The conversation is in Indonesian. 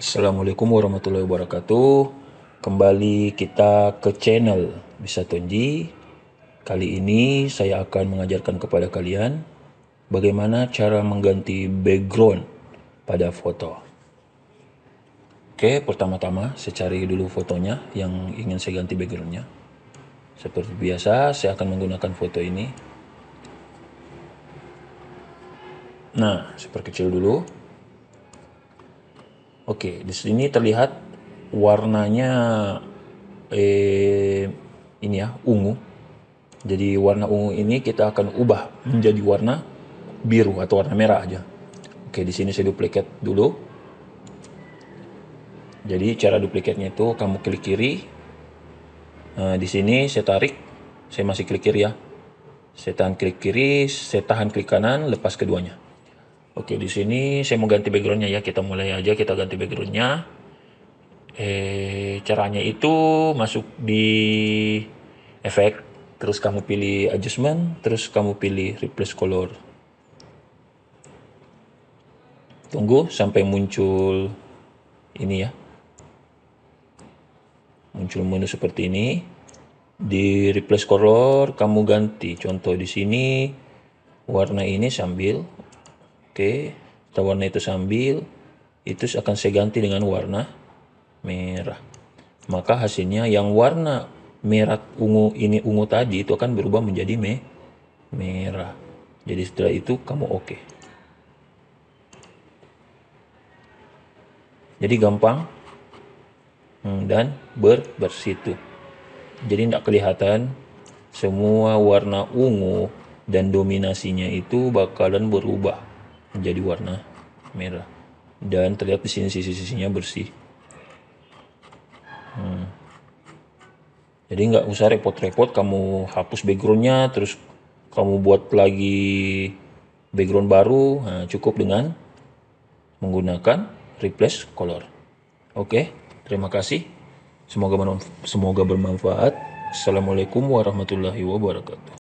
Assalamualaikum warahmatullahi wabarakatuh. Kembali kita ke channel Bisa Tonji. Kali ini saya akan mengajarkan kepada kalian bagaimana cara mengganti background pada foto. Oke, pertama-tama saya cari dulu fotonya yang ingin saya ganti backgroundnya. Seperti biasa, saya akan menggunakan foto ini. Nah, saya perkecil dulu. Oke, di sini terlihat warnanya eh, ini ya ungu. Jadi warna ungu ini kita akan ubah menjadi warna biru atau warna merah aja. Oke, di sini saya duplikat dulu. Jadi cara duplikatnya itu kamu klik kiri. Nah, di sini saya tarik, saya masih klik kiri ya. Saya tahan klik kiri, saya tahan klik kanan, lepas keduanya. Oke, di sini saya mau ganti backgroundnya ya. Kita mulai aja, kita ganti backgroundnya. Eh, caranya itu masuk di efek, terus kamu pilih adjustment, terus kamu pilih replace color. Tunggu sampai muncul ini ya. Muncul menu seperti ini. Di replace color kamu ganti. Contoh di sini warna ini sambil Oke, kita warna itu sambil itu akan saya ganti dengan warna merah. Maka hasilnya yang warna merah ungu ini ungu tadi itu akan berubah menjadi me merah. Jadi setelah itu kamu oke. Okay. Jadi gampang hmm, dan ber bersitu. Jadi tidak kelihatan semua warna ungu dan dominasinya itu bakalan berubah menjadi warna merah dan terlihat di sini sisi-sisinya bersih. Hmm. Jadi nggak usah repot-repot kamu hapus backgroundnya terus kamu buat lagi background baru nah, cukup dengan menggunakan replace color. Oke, terima kasih. Semoga semoga bermanfaat. Assalamualaikum warahmatullahi wabarakatuh.